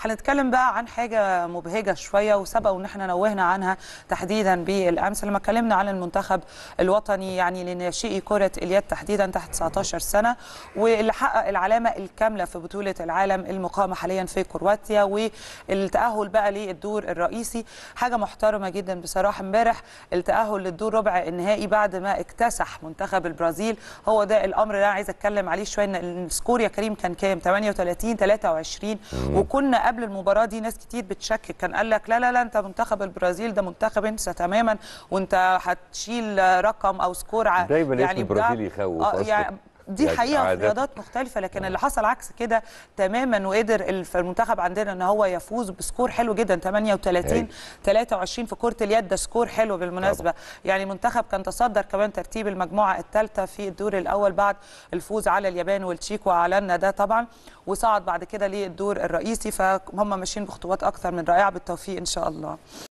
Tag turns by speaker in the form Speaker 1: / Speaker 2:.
Speaker 1: هنتكلم بقى عن حاجه مبهجه شويه وسبق وان احنا نوهنا عنها تحديدا بالامس لما اتكلمنا عن المنتخب الوطني يعني لناشئي كره اليد تحديدا تحت 19 سنه واللي حقق العلامه الكامله في بطوله العالم المقامه حاليا في كرواتيا والتاهل بقى للدور الرئيسي حاجه محترمه جدا بصراحه امبارح التاهل للدور ربع النهائي بعد ما اكتسح منتخب البرازيل هو ده الامر اللي انا عايز اتكلم عليه شويه ان السكور يا كريم كان كام 38 23 وكنا قبل المباراه دي ناس كتير بتشكك كان قال لك لا لا لا انت منتخب البرازيل ده منتخب انسى تماما وانت هتشيل رقم او سكور دايما يعني البرازيل يخوف آه يعني دي يعني حقيقه في رياضات مختلفه لكن آه. اللي حصل عكس كده تماما وقدر المنتخب عندنا ان هو يفوز بسكور حلو جدا 38 هي. 23 في كره اليد ده سكور حلو بالمناسبه طبعا. يعني منتخب كان تصدر كمان ترتيب المجموعه الثالثه في الدور الاول بعد الفوز على اليابان والتشيك واعلنا ده طبعا وصعد بعد كده للدور الرئيسي فهم ماشيين بخطوات اكثر من رائعه بالتوفيق ان شاء الله